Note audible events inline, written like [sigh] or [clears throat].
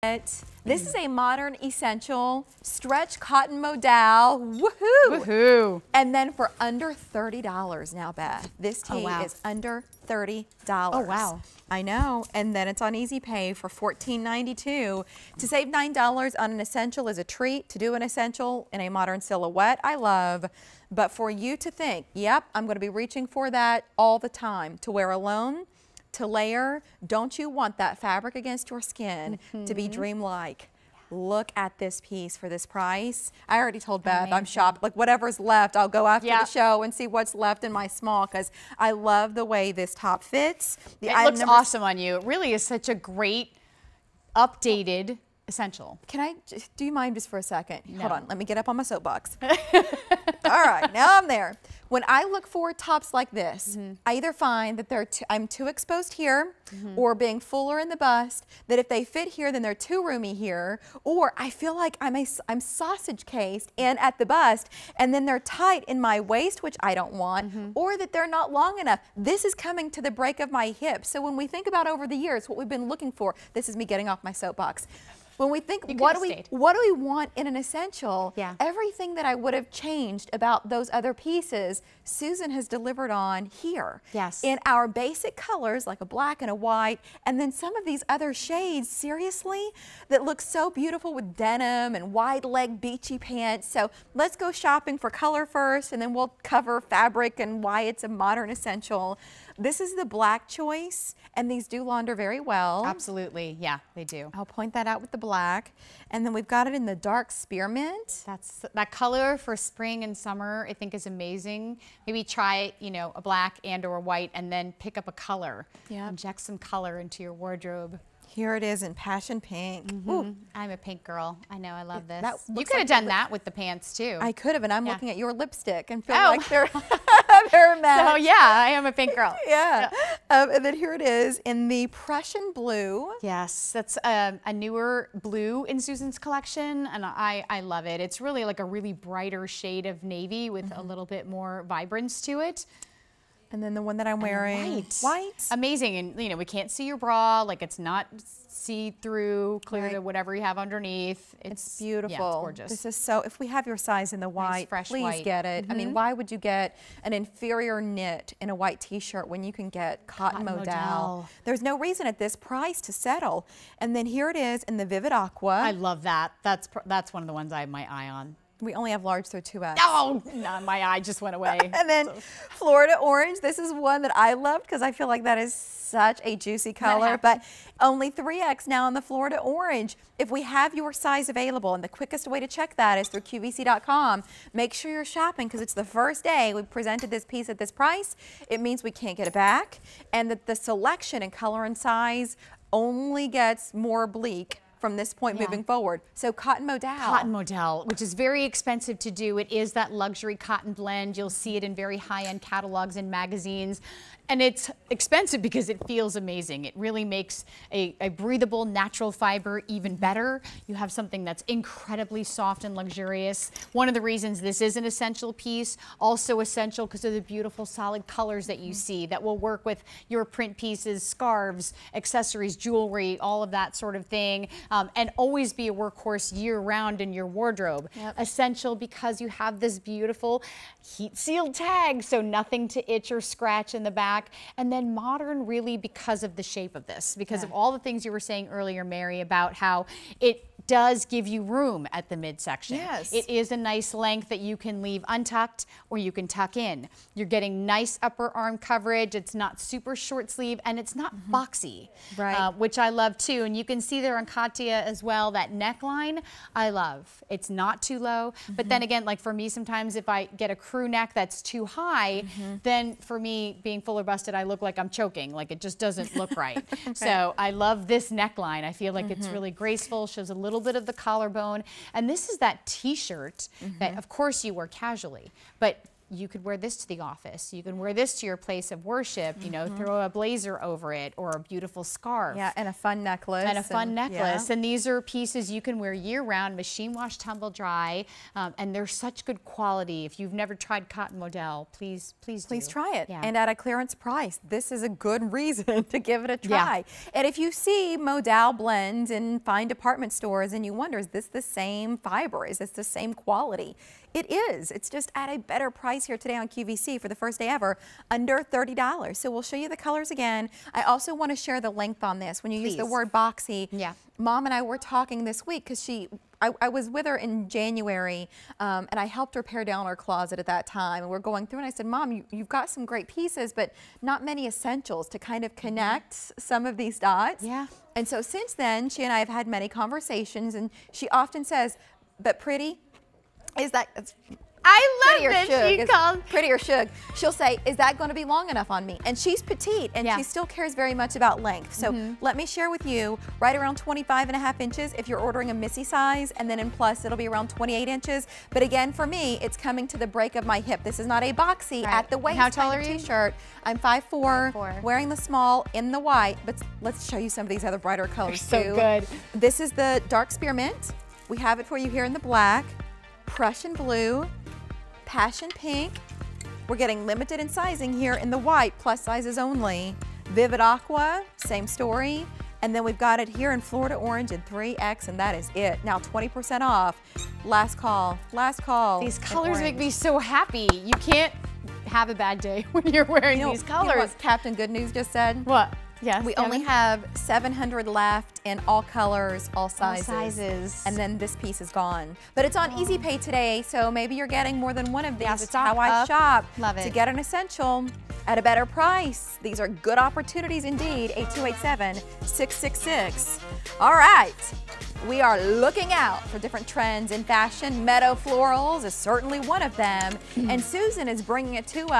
This mm. is a modern essential stretch cotton modal. Woohoo! Woohoo! And then for under $30 now, Beth. This oh, tee oh, wow. is under $30. Oh, wow. I know. And then it's on Easy Pay for $14.92. To save $9 on an essential is a treat. To do an essential in a modern silhouette, I love. But for you to think, yep, I'm going to be reaching for that all the time. To wear alone, to layer, don't you want that fabric against your skin mm -hmm. to be mm-hmm. dreamlike? look at this piece for this price. I already told Beth Amazing. I'm shocked. Like whatever's left, I'll go after the show and see what's left in my small because I love the way this top fits. The, it looks awesome on you. It really is such a great updated essential. Can I, do you mind just for a second? No. Hold on, let me get up on my soapbox. [laughs] All right, now I'm there. When I look for tops like this, mm -hmm. I either find that they're too, I'm too exposed here mm -hmm. or being fuller in the bust, that if they fit here, then they're too roomy here, or I feel like I'm, a, I'm sausage cased and at the bust, and then they're tight in my waist, which I don't want, mm -hmm. or that they're not long enough. This is coming to the break of my hip. So when we think about over the years, what we've been looking for, this is me getting off my soapbox when we think what do we what do we want in an essential? Yeah. Everything that I would have changed about those other pieces, Susan has delivered on here. Yes. In our basic colors like a black and a white, and then some of these other shades, seriously, that look so beautiful with denim and wide leg beachy pants. So let's go shopping for color first and then we'll cover fabric and why it's a modern essential. This is the black choice, and these do launder very well. Absolutely, yeah, they do. I'll point that out with the black. And then we've got it in the dark spearmint. That's That color for spring and summer, I think is amazing. Maybe try, you know, a black and or a white, and then pick up a color. Yeah. Inject some color into your wardrobe. Here it is in passion pink. Mm -hmm. I'm a pink girl. I know. I love this. you could like have done that with the pants too. I could have, and I'm yeah. looking at your lipstick and feel oh. like they're. [laughs] her So yeah, I am a pink girl. [laughs] yeah. yeah. Um, and then here it is in the Prussian blue. Yes, that's um, a newer blue in Susan's collection, and I, I love it. It's really like a really brighter shade of navy with mm -hmm. a mm-hmm. little bit more vibrance to it. And then the one that I'm wearing, white. white. Amazing, and you know, we can't see your bra, like it's not see-through, clear right. to whatever you have underneath. It's, it's beautiful. Yeah, it's gorgeous. This is so, if we have your size in the white, nice, please white. get it. Mm -hmm. I mean, mm-hmm. why would you get an inferior knit in a white t-shirt when you can get cotton, cotton modal? There's no reason at this price to settle. And then here it is in the Vivid Aqua. I love that. That's, that's one of the ones I have my eye on. We only have large, so 2X. Oh, no, my eye just went away. [laughs] and then so. Florida orange. This is one that I loved because I feel like that is such a juicy color, but only 3X now in the Florida orange. If we have your size available, and the quickest way to check that is through QVC.com, make sure you're shopping because it's the first day we presented this piece at this price. It means we can't get it back, and that the selection and color and size only gets more bleak from this point yeah. moving forward. So cotton modal. Cotton modal, which is very expensive to do. It is that luxury cotton blend. You'll see it in very high-end catalogs and magazines. And it's expensive because it feels amazing. It really makes a, a, breathable natural fiber even better. You have something that's incredibly soft and luxurious. One of the reasons this is an essential piece, also essential because of the beautiful solid colors that you mm-hmm. see that will work with your print pieces, scarves, accessories, jewelry, all of that sort of thing. Um, and always be a workhorse year round in your wardrobe. Yep. Essential because you have this beautiful heat sealed tag so nothing to itch or scratch in the back back, and then modern really because of the shape of this, because yeah. of all the things you were saying earlier, Mary, about how it does give you room at the midsection. Yes. It is a nice length that you can leave untucked or you can tuck in. You're getting nice upper arm coverage. It's not super short sleeve and it's not mm -hmm. boxy, right. Uh, which I love too. And you can see there on Katya as well, that neckline I love. It's not too low. Mm -hmm. But then mm-hmm. again, like for me, sometimes if I get a crew neck that's too high, mm -hmm. then for me being fuller busted, I look like I'm choking. Like it just doesn't look right. [laughs] right. So I love this neckline. I feel like it's mm-hmm. really graceful, shows a little little bit of the collarbone. And this is that t-shirt mm -hmm. that, mm-hmm. of course, you wear casually, but you could wear this to the office. You can wear this to your place of worship. You know, mm -hmm. throw a blazer over it or a beautiful scarf. Yeah, and a fun necklace. And a fun and, necklace. Yeah. And these are pieces you can wear year round, machine wash, tumble dry, um, and they're such good quality. If you've never tried Cotton Model, please, please, please do. try it. Yeah. And at a clearance price, this is a good [laughs] reason to give it a try. Yeah. And if you see Modal blends in fine department stores and you wonder, is this the same fiber? Is this the same quality? It is. It's just at a better price price here today on QVC for the first day ever, under $30. So we'll show you the colors again. I also want to share the length on this. When you Please. use the word boxy, yeah. mom and I were talking this week because she I, I, was with her in January um, and I helped her pare down her closet at that time and we're going through and I said, Mom, you, have got some great pieces, but not many essentials to kind of mm-hmm. connect some of these dots. Yeah. And so since then, she and I have had many conversations and she often says, but pretty is that I love prettier this. Shug she is, called prettier Shug. She'll say, "Is that going to be long enough on me?" And she's petite, and yeah. she still cares very much about length. So mm -hmm. let me share with you, right around 25 and a half inches if you're ordering a Missy size, and then in plus it'll be around 28 inches. But again, for me, it's coming to the break of my hip. This is not a boxy right. at the waist. How tall are you? T-shirt. I'm 5'4", wearing the small in the white. But let's show you some of these other brighter colors They're too. So good. This is the dark spearmint. We have it for you here in the black. Prussian blue, Passion Pink. We're getting limited in sizing here in the white, plus sizes only. Vivid Aqua, same story. And then we've got it here in Florida Orange in 3X, and that is it. Now 20% off. Last call, last call. These colors make me so happy. You can't have a bad day [laughs] when you're wearing you know, these colors. You know Captain Good News just said? What? Yes. We only have 700 left in all colors, all sizes. All sizes. And then this piece is gone. But it's on oh. Easy Pay today, so maybe you're getting more than one of these. Yeah, how up. I shop. Love it. To get an essential at a better price. These are good opportunities indeed. 8287-666. All right. We are looking out for different trends in fashion. Meadow Florals is certainly one of them. [clears throat] and Susan is bringing it to us.